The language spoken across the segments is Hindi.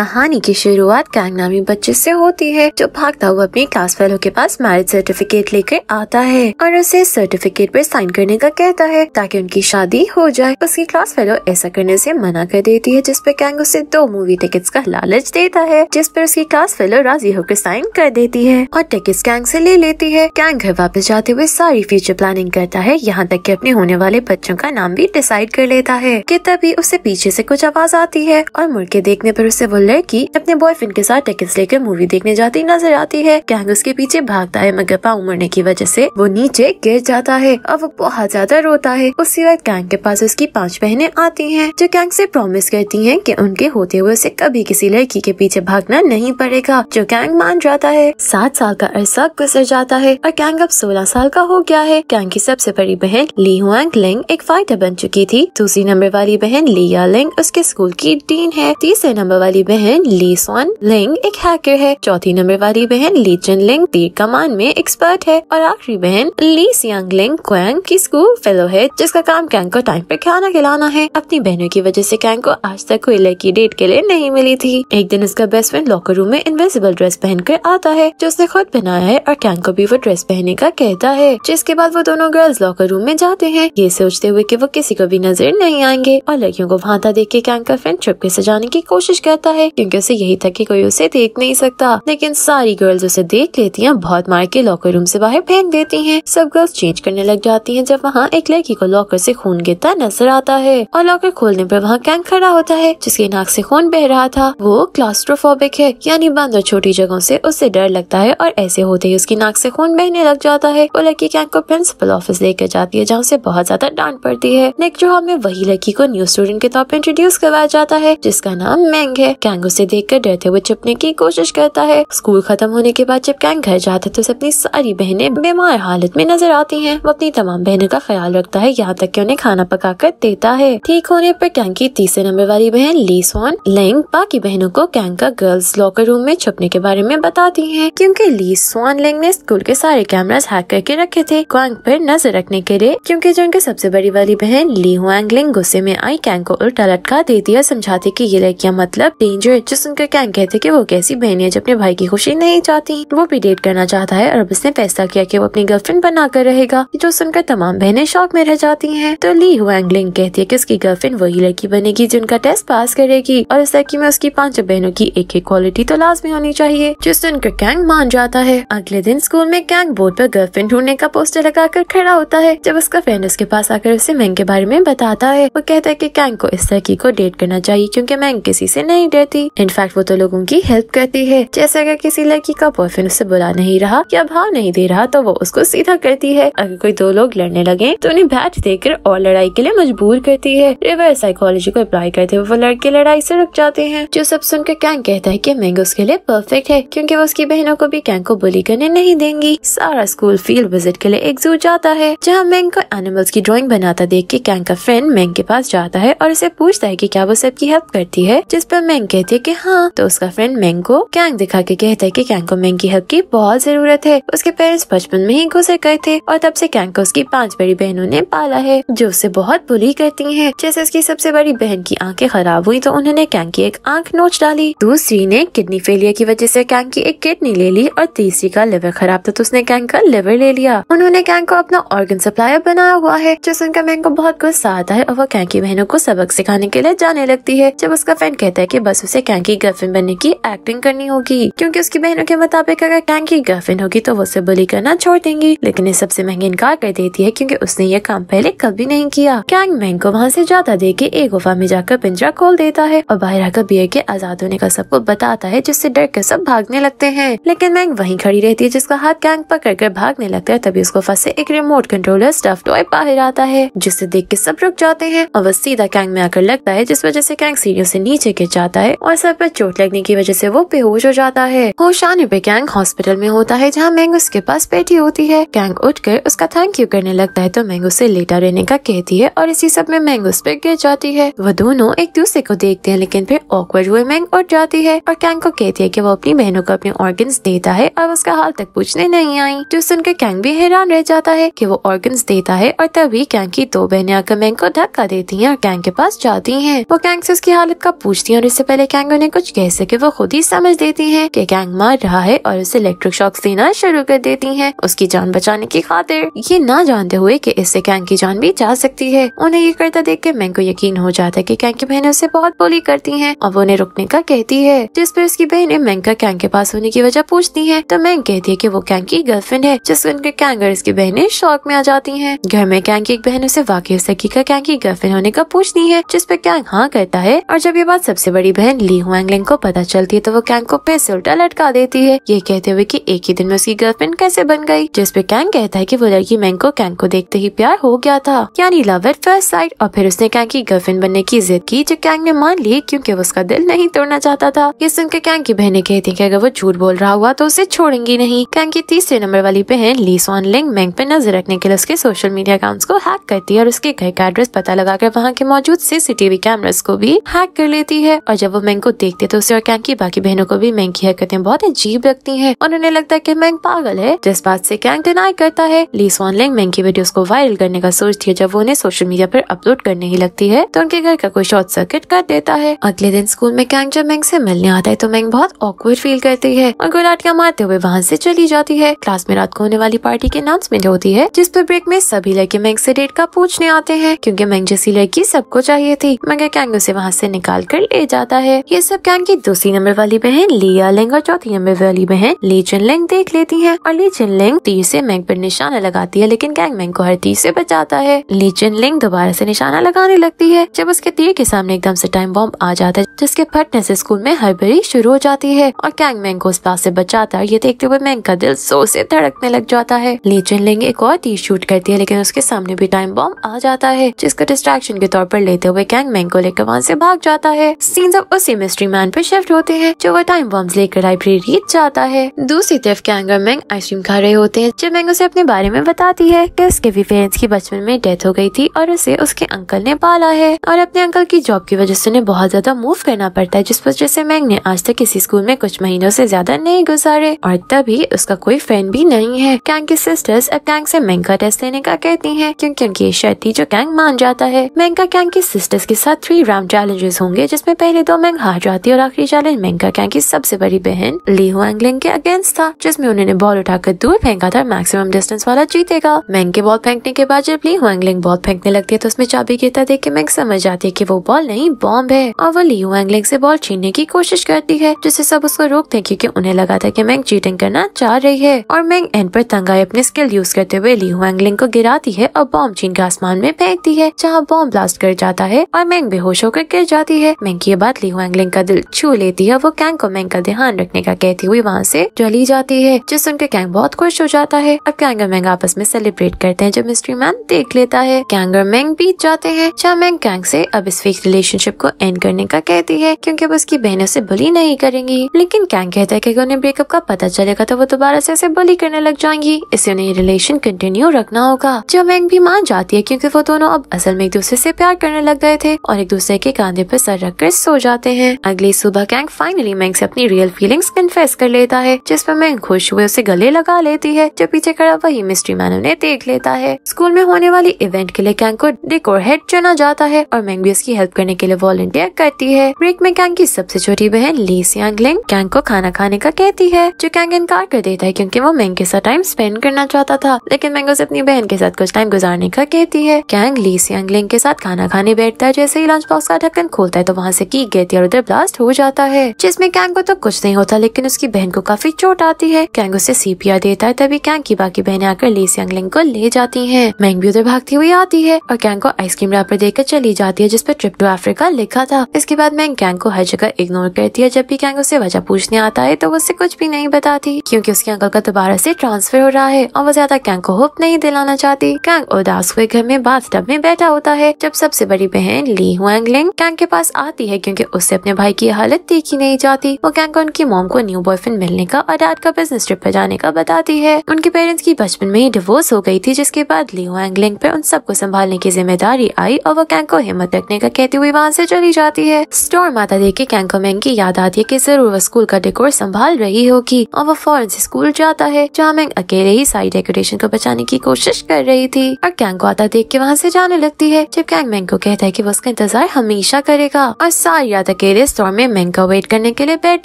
कहानी की शुरुआत नामी बच्चे से होती है जो भागता हुआ अपने क्लास फेलो के पास मैरिज सर्टिफिकेट लेकर आता है और उसे सर्टिफिकेट पर साइन करने का कहता है ताकि उनकी शादी हो जाए उसकी क्लास फेलो ऐसा करने से मना कर देती है जिसपे कैंग उसे दो मूवी टिकट का लालच देता है जिस पर उसकी क्लास फेलो राजी होकर साइन कर देती है और टिकट कैंग ऐसी ले लेती है कैंग घर वापस जाते हुए सारी फ्यूचर प्लानिंग करता है यहाँ तक की अपने होने वाले बच्चों का नाम भी डिसाइड कर लेता है की तभी उसे पीछे ऐसी कुछ आवाज आती है और मुड़के देखने पर उसे बोल लड़की अपने बॉयफ्रेंड के साथ टिकट लेकर मूवी देखने जाती नजर आती है कैंग उसके पीछे भागता है मगर पाँव मरने की वजह से वो नीचे गिर जाता है और वो बहुत ज्यादा रोता है उसके वक्त कैंग के पास उसकी पांच बहने आती है जो कैंग से प्रॉमिस करती है की उनके होते हुए उसे कभी किसी लड़की के पीछे भागना नहीं पड़ेगा जो कैंग मान जाता है सात साल का अरसा गुजर जाता है और कैंग अब सोलह साल का हो गया है कैंग की सबसे बड़ी बहन ली हुआंग लिंग एक फाइटर बन चुकी थी दूसरी नंबर वाली बहन लिया लिंग उसके स्कूल की डीन है तीसरे नंबर वाली बहन बहन ली सोन लिंग एक हैकर है चौथी नंबर वाली बहन ली चन लिंग तीर कमान में एक्सपर्ट है और आखिरी बहन ली सियांग लिंग क्वेंग की स्कूल फेलो है जिसका काम कैंग को टाइम पर खाना खिलाना है अपनी बहनों की वजह से कैंग को आज तक कोई लड़की डेट के लिए नहीं मिली थी एक दिन उसका बेस्ट फ्रेंड लॉकर रूम में इन्वेजिबल ड्रेस पहन कर आता है जो उसने खुद पहनाया है और कैंग को भी वो ड्रेस पहने का कहता है जिसके बाद वो दोनों गर्ल्स लॉकर रूम में जाते हैं ये सोचते हुए कि वो किसी को भी नजर नहीं आएंगे और लड़कियों को भाता देख के कैंग का फ्रेंड छुपके से जाने की कोशिश करता है है क्योंकि उसे यही था कि कोई उसे देख नहीं सकता लेकिन सारी गर्ल्स उसे देख लेती हैं बहुत मार के लॉकर रूम से बाहर फेंक देती हैं सब गर्ल्स चेंज करने लग जाती हैं जब वहाँ एक लड़की को लॉकर से खून गिरता नजर आता है और लॉकर खोलने पर वहाँ कैंक खड़ा होता है जिसकी नाक से खून बह रहा था वो क्लास्ट्रोफोबिक है यानी बंद और छोटी जगहों से उसे डर लगता है और ऐसे होते ही उसकी नाक से खून बहने लग जाता है वो लड़की कैंक को प्रिंसिपल ऑफिस लेकर जाती है जहाँ उसे बहुत ज्यादा डांट पड़ती है नेक्स्ट जो हमें वही लड़की को न्यू स्टूडेंट के तौर पर इंट्रोड्यूस करवाया जाता है जिसका नाम मैंग है कैंग उसे देखकर डरते हुए छिपने की कोशिश करता है स्कूल खत्म होने के बाद जब कैंग घर जाता है तो उसे अपनी सारी बहनें बीमार हालत में नजर आती हैं वो अपनी तमाम बहनों का ख्याल रखता है यहाँ तक कि उन्हें खाना पकाकर देता है ठीक होने पर कैंग की तीसरे नंबर वाली बहन ली सोन लेंग बाकी बहनों को कैंग का गर्ल्स लॉकर रूम में छुपने के बारे में बताती है क्यूँकी ली सोन लेंग ने स्कूल के सारे कैमराज हैक करके रखे थे क्वांग पर नजर रखने के लिए क्योंकि जो उनकी सबसे बड़ी वाली बहन ली हुआ लेंग गुस्से में आई कैंग को उल्टा लटका देती है समझाती की ये लड़कियाँ मतलब रेंजर जिसन करके कहते कि वो कैसी बहन है जो अपने भाई की खुशी नहीं चाहती वो भी डेट करना चाहता है और उसने फैसला किया कि वो अपनी गर्लफ्रेंड बनाकर रहेगा जो सुनकर तमाम बहनें शौक में रह जाती हैं तो ली हुआंगलिंग कहती है कि उसकी गर्लफ्रेंड वही लड़की बनेगी जिनका टेस्ट पास करेगी और इस लड़की में उसकी पांचों बहनों की एक एक क्वालिटी तो लाजमी होनी चाहिए जो सुनकर कैंग मान जाता है अगले दिन स्कूल में कैंग बोर्ड पर गर्लफ्रेंड ढूंढने का पोस्टर कर खड़ा होता है जब उसका फ्रेंड उसके पास आकर उसे मैंग के बारे में बताता है वो कहता है की कैंग को इस लड़की को डेट करना चाहिए क्यूँकी मैंग किसी से नहीं डेट थी इनफैक्ट वो तो लोगों की हेल्प करती है जैसे अगर किसी लड़की का बॉयफ्रेंड उसे बुला नहीं रहा या भाव नहीं दे रहा तो वो उसको सीधा करती है अगर कोई दो लोग लड़ने लगे तो उन्हें बैठ देकर और लड़ाई के लिए मजबूर करती है रिवर्स साइकोलॉजी को अप्लाई करते हुए वो लड़के लड़ाई से रुक जाते हैं जो सब सुनकर कैंग कहता है की मैंग उसके लिए परफेक्ट है क्यूँकी वो उसकी बहनों को भी कैंग को बुली करने नहीं देंगी सारा स्कूल फील्ड विजिट के लिए एकजुट जाता है जहाँ मैंग को एनिमल्स की ड्रॉइंग बनाता देख के कैंग का फ्रेंड मैंग के पास जाता है और उसे पूछता है की क्या वो सबकी हेल्प करती है जिस पर मैंग कहती है कि हाँ तो उसका फ्रेंड मैंग को कैंग दिखा के कहता है कि कैंग को मैंग की हेल्प की बहुत जरूरत है उसके पेरेंट्स बचपन में ही गुजर गए थे और तब से कैंग को उसकी पांच बड़ी बहनों ने पाला है जो उसे बहुत बुरी करती है जैसे उसकी सबसे बड़ी बहन की आंखें खराब हुई तो उन्होंने कैंग की एक आंख नोच डाली दूसरी ने किडनी फेलियर की वजह से कैंग की एक किडनी ले ली और तीसरी का लिवर खराब था तो उसने कैंग का लिवर ले लिया उन्होंने कैंग को अपना ऑर्गन सप्लायर बनाया हुआ है जो सुनकर मैंग को बहुत गुस्सा आता है और वो कैंग की बहनों को सबक सिखाने के लिए जाने लगती है जब उसका फ्रेंड कहता है की बस से कैंग की गर्लफ्रेंड बनने की एक्टिंग करनी होगी क्योंकि उसकी बहनों के मुताबिक अगर कैंक की गर्लफ्रेंड होगी तो वो उसे बुली करना छोड़ देंगी लेकिन ये सबसे महंगी इनकार कर देती है क्योंकि उसने ये काम पहले कभी नहीं किया कैंग मैंग को वहाँ ऐसी ज्यादा दे के एक गुफा में जाकर पिंजरा खोल देता है और बाहर आकर बियर के आजाद होने का सबको बताता है जिससे डर कर सब भागने लगते हैं लेकिन मैंग वही खड़ी रहती है जिसका हाथ कैंग पकड़ कर भागने लगता है तभी उसको फंसे एक रिमोट कंट्रोलर स्टफ टॉय बाहर आता है जिसे देख के सब रुक जाते हैं और वह सीधा कैंग में आकर लगता है जिस वजह से कैंग सीढ़ियों से नीचे गिर जाता है और सर पर चोट लगने की वजह से वो बेहोश हो जाता है होश आने पे गैंग हॉस्पिटल में होता है जहाँ मैंग उसके पास बैठी होती है गैंग उठकर उसका थैंक यू करने लगता है तो मैंग उसे लेटा रहने का कहती है और इसी सब में मैंग उस पर गिर जाती है वो दोनों एक दूसरे को देखते हैं लेकिन फिर ऑकवर्ड हुए मैंग उठ जाती है और कैंग को कहती है की वो अपनी बहनों को अपने ऑर्गन देता है और उसका हाल तक पूछने नहीं आई जो सुनकर कैंग भी हैरान रह जाता है की वो ऑर्गन देता है और तभी कैंग की दो बहने आकर मैंग को धक्का देती है और कैंग के पास जाती है वो कैंग से उसकी हालत का पूछती है और इससे पहले कैंग ने कुछ कह सके वो खुद ही समझ देती है कैंग मार रहा है और उसे इलेक्ट्रिक शॉक देना शुरू कर देती है उसकी जान बचाने की खातिर ये ना जानते हुए की इससे कैंग की जान भी जा सकती है उन्हें ये करता देख के मैंग को यकीन हो जाता है की कैंग की बहन उसे बहुत बोली करती है और वो उन्हें रुकने का कहती है जिस पर उसकी बहन मैंग का कैंग के पास होने की वजह पूछती है तो मैंग कहती है की वो कैंग की गर्लफ्रेंड है जिस उनके कैंग और उसकी बहने शौक में आ जाती है घर में कैंग की एक बहन उसे वाकई सकी का कैंग की गर्लफ्रेंड होने का पूछती है जिसपे कैंग हाँ कहता है और जब ये बात सबसे बड़ी बहन बहन ली हुआंग लिंग को पता चलती है तो वो कैंग को से उल्टा लटका देती है ये कहते हुए कि एक ही दिन में उसकी गर्लफ्रेंड कैसे बन गई जिसपे कैंग कहता है कि वो लड़की मैंग को कैंग को देखते ही प्यार हो गया था यानी लव एट फर्स्ट साइड और फिर उसने कैंग की गर्लफ्रेंड बनने की जिद की जो कैंग ने मान ली क्यूँकी वो उसका दिल नहीं तोड़ना चाहता था ये सुनकर कैंग की बहने कहती है की अगर वो झूठ बोल रहा हुआ तो उसे छोड़ेंगी नहीं कैंग की तीसरे नंबर वाली बहन ली सोन लिंग मैंग पे नजर रखने के लिए उसके सोशल मीडिया अकाउंट्स को हैक करती है और उसके घर का एड्रेस पता लगाकर वहाँ के मौजूद सीसीटीवी कैमरास को भी हैक कर लेती है और जब वो वो मैंग को देखते तो उसे और कैंग की बाकी बहनों को भी मैंग की हरकतें बहुत अजीब लगती है और उन्हें लगता है की मैंग पागल है जिस बात से कैंग डिनाई करता है ली स्वान लेंग मैंग की वीडियो को वायरल करने का सोचती है जब वो उन्हें सोशल मीडिया पर अपलोड करने ही लगती है तो उनके घर का कोई शॉर्ट सर्किट कर देता है अगले दिन स्कूल में कैंग जब मैंग से मिलने आता है तो मैंग बहुत ऑकवर्ड फील करती है और गुलाटिया मारते हुए वहाँ से चली जाती है क्लास में रात को होने वाली पार्टी की अनाउंसमेंट होती है जिस पर ब्रेक में सभी लड़के मैंग से डेट का पूछने आते हैं क्योंकि मैंग जैसी लड़की सबको चाहिए थी मगर कैंग उसे वहाँ से निकाल कर ले जाता है है ये सब गैंग की दूसरी नंबर वाली बहन लिया लेंग और चौथी नंबर वाली बहन ली चिन लेंग देख लेती है और ली चिन लेंग तीर से मैंग पर निशाना लगाती है लेकिन गैंग मैंग को हर तीर से बचाता है ली चिन लेंग दोबारा से निशाना लगाने लगती है जब उसके तीर के सामने एकदम से टाइम बॉम्ब आ जाता है जिसके फटने से स्कूल में हड़बड़ी शुरू हो जाती है और गैंग मैंग को उस पास से बचाता है ये देखते हुए मैंग का दिल जोर से धड़कने लग जाता है ली चिन लेंग एक और तीर शूट करती है लेकिन उसके सामने भी टाइम बॉम्ब आ जाता है जिसका डिस्ट्रैक्शन के तौर पर लेते हुए गैंग मैंग को लेकर वहाँ से भाग जाता है सीन्स ऑफ से मिस्ट्री मैन पे शिफ्ट होते हैं जो वो टाइम बॉम्ब लेकर लाइब्रेरी जाता है दूसरी तरफ कैंगर मैंग आइसक्रीम खा रहे होते हैं जब मैंग उसे अपने बारे में बताती है कि उसके भी फ्रेंड्स की बचपन में डेथ हो गई थी और उसे उसके अंकल ने पाला है और अपने अंकल की जॉब की वजह से उन्हें बहुत ज्यादा मूव करना पड़ता है जिस वजह से मैंग ने आज तक किसी स्कूल में कुछ महीनों ऐसी ज्यादा नहीं गुजारे और तभी उसका कोई फ्रेंड भी नहीं है कैंग की सिस्टर्स अब कैंग ऐसी मैंग का टेस्ट लेने का कहती है क्यूँकी उनकी ये शर्त थी जो कैंग मान जाता है मैंग का कैंग की सिस्टर्स के साथ थ्री राउंड चैलेंजेस होंगे जिसमे पहले दो मैंग हुएंग हार जाती है और आखिरी चैलेंज मेंका कैंग की सबसे बड़ी बहन ली एंगलिंग के अगेंस्ट था जिसमें उन्होंने बॉल उठाकर दूर फेंका था मैक्सिमम डिस्टेंस वाला जीतेगा मैंग के बॉल फेंकने के बाद जब ली हुएंगलिंग बॉल फेंकने लगती है तो उसमें चाबी गिरता देख के मैंग समझ जाती है की वो बॉल नहीं बॉम्ब है और वो ली एंगलिंग से बॉल छीनने की कोशिश करती है जिससे सब उसको रोकते हैं क्यूँकी उन्हें लगा था की मैंग चीटिंग करना चाह रही है और मैंग एंड पर तंग अपने स्किल यूज करते हुए ली एंगलिंग को गिराती है और बॉम्ब छीन आसमान में फेंकती है जहाँ बॉम्ब ब्लास्ट कर जाता है और मैंग बेहोश होकर गिर जाती है मैंग की बात ली वांगलिंग का दिल छू लेती है वो कैंग को मैंग का ध्यान रखने का कहती हुई वहाँ से चली जाती है जिस सुनकर कैंग बहुत खुश हो जाता है अब कैंग और आपस में सेलिब्रेट करते हैं जब मिस्ट्री मैन देख लेता है कैंग और बीत जाते हैं चा मैंग कैंग से अब इस फेक रिलेशनशिप को एंड करने का कहती है क्योंकि अब उसकी बहनों से बुली नहीं करेंगी लेकिन कैंग कहता है कि अगर उन्हें ब्रेकअप का पता चलेगा तो वो दोबारा से ऐसे बुली करने लग जाएंगी इसे उन्हें रिलेशन कंटिन्यू रखना होगा जो मैंग भी मान जाती है क्योंकि वो दोनों अब असल में एक दूसरे से प्यार करने लग गए थे और एक दूसरे के कांधे पर सर रख कर सो जाते करते हैं अगली सुबह कैंग फाइनली मैंग से अपनी रियल फीलिंग्स कन्फेस कर लेता है जिसमें मैंग खुश हुए उसे गले लगा लेती है जो पीछे खड़ा वही मिस्ट्री मैन उन्हें देख लेता है स्कूल में होने वाली इवेंट के लिए कैंग को डेकोर हेड चुना जाता है और मैंग भी उसकी हेल्प करने के लिए वॉलेंटियर करती है ब्रेक में कैंग की सबसे छोटी बहन ली सियांगलिंग कैंग को खाना खाने का कहती है जो कैंग इनकार कर देता है क्यूँकी वो मैंग के साथ टाइम स्पेंड करना चाहता था लेकिन मैंग उसे अपनी बहन के साथ कुछ टाइम गुजारने का कहती है कैंग ली सियांगलिंग के साथ खाना खाने बैठता है जैसे ही लंच बॉक्स का ढक्कन खोलता है तो वहाँ से की गई इधर उधर ब्लास्ट हो जाता है जिसमें कैंगो को तो कुछ नहीं होता लेकिन उसकी बहन को काफी चोट आती है कैंग ऐसी सीपिया देता है तभी कैंग की बाकी बहने आकर ली सियांगलिंग को ले जाती है मैंग भी उधर भागती हुई आती है और कैंग को आइसक्रीम रैपर देकर चली जाती है जिसपे ट्रिप टू अफ्रीका लिखा था इसके बाद मैंग कैंग को हर जगह इग्नोर करती है जब भी कैंग उसे वजह पूछने आता है तो वो उसे कुछ भी नहीं बताती क्योंकि उसके अंकल का दोबारा से ट्रांसफर हो रहा है और वो ज्यादा कैंग को होप नहीं दिलाना चाहती कैंग उदास हुए घर में बाथ में बैठा होता है जब सबसे बड़ी बहन ली हुआ कैंग के पास आती है क्यूँकी उससे अपने भाई की हालत देखी नहीं जाती वो कैंका उनकी मोम को न्यू बॉयफ्रेंड मिलने का और डैड का बिजनेस ट्रिप पर जाने का बताती है उनके पेरेंट्स की बचपन में ही डिवोर्स हो गई थी जिसके बाद लियो एंगलिंग पे उन सबको संभालने की जिम्मेदारी आई और वो कैंको हिम्मत रखने का कहते हुए वहाँ से चली जाती है स्टोर माता देख के कैंको मैंग की याद आती है की जरूर वो स्कूल का डेकोर संभाल रही होगी और वो फॉरन स्कूल जाता है जहाँ मैंग अकेले ही सारी डेकोरेशन को बचाने की कोशिश कर रही थी और कैंको आता देख के वहाँ से जाने लगती है जब कैंग मैंग को कहता है की वो उसका इंतजार हमेशा करेगा और सारी याद अकेले स्टोर में मैंग का वेट करने के लिए बैठ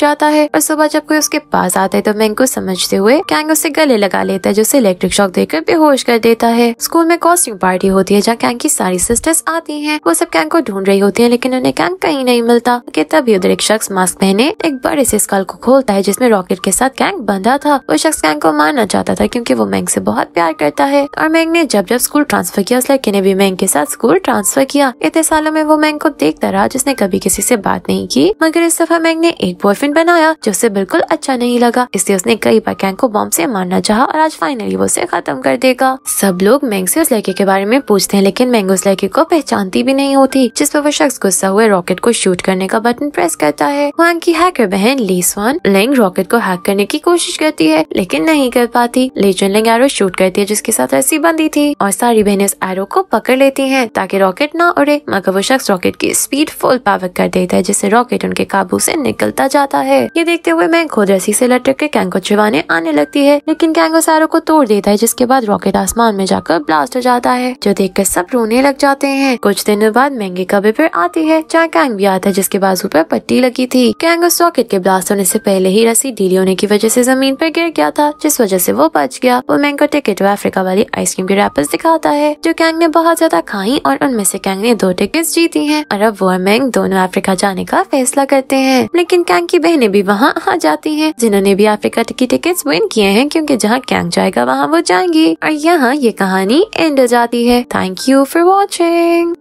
जाता है और सुबह जब कोई उसके पास आता है तो मैंग को समझते हुए कैंग उसे गले लगा लेता है जो उसे इलेक्ट्रिक शॉक देकर बेहोश कर देता है स्कूल में कॉस्ट्यूम पार्टी होती है जहाँ कैंग की सारी सिस्टर्स आती है वो सब कैंग को ढूंढ रही होती है लेकिन उन्हें कैंग कहीं नहीं मिलता तभी उधर एक शख्स मास्क पहने एक बड़े से स्कल को खोलता है जिसमे रॉकेट के साथ कैंग बंधा था वो शख्स कैंग को मारना चाहता था क्यूँकी वो मैंग से बहुत प्यार करता है और मैंग ने जब जब स्कूल ट्रांसफर किया उस लड़के ने भी मैंग के साथ स्कूल ट्रांसफर किया इतने सालों में वो मैंग को देखता रहा जिसने कभी किसी से बात बात नहीं की मगर इस दफा मैंग ने एक बॉयफ्रेंड बनाया जो उसे बिल्कुल अच्छा नहीं लगा इसलिए उसने कई बार कैंग को बॉम्ब ऐसी मारना चाह और आज फाइनली वो उसे खत्म कर देगा सब लोग मैंग ऐसी उस लड़के के बारे में पूछते हैं लेकिन मैंग उस लड़के को पहचानती भी नहीं होती जिस पर वो शख्स गुस्सा हुए रॉकेट को शूट करने का बटन प्रेस करता है वांग की हैकर बहन लीसवान लेंग रॉकेट को हैक करने की कोशिश करती है लेकिन नहीं कर पाती लेजन लिंग एरो शूट करती है जिसके साथ रस्सी बंधी थी और सारी बहनें इस एरो को पकड़ लेती है ताकि रॉकेट ना उड़े मगर वो शख्स रॉकेट की स्पीड फुल पावर कर देता है जिससे रॉकेट उनके काबू से निकलता जाता है ये देखते हुए मैं खुद रसी से लटक के कैंगो को छिवाने आने लगती है लेकिन कैंगो उस को तोड़ देता है जिसके बाद रॉकेट आसमान में जाकर ब्लास्ट हो जाता है जो देख कर सब रोने लग जाते हैं कुछ दिनों बाद महंगे कबे पर आती है जहाँ कैंग भी आता है जिसके बाजू पर पट्टी लगी थी कैंग उस रॉकेट के ब्लास्ट होने से पहले ही रस्सी ढीली होने की वजह से जमीन पर गिर गया था जिस वजह से वो बच गया वो मैंग को टिकट व अफ्रीका वाली आइसक्रीम के रैपर्स दिखाता है जो कैंग ने बहुत ज्यादा खाई और उनमें से कैंग ने दो टिकट जीती है और अब वो मैंग दोनों अफ्रीका जाने जाने का फैसला करते हैं लेकिन कैंग की बहनें भी वहाँ आ जाती हैं जिन्होंने भी अफ्रीका की टिकट विन किए हैं क्योंकि जहाँ कैंग जाएगा वहाँ वो जाएंगी और यहाँ ये कहानी एंड हो जाती है थैंक यू फॉर वॉचिंग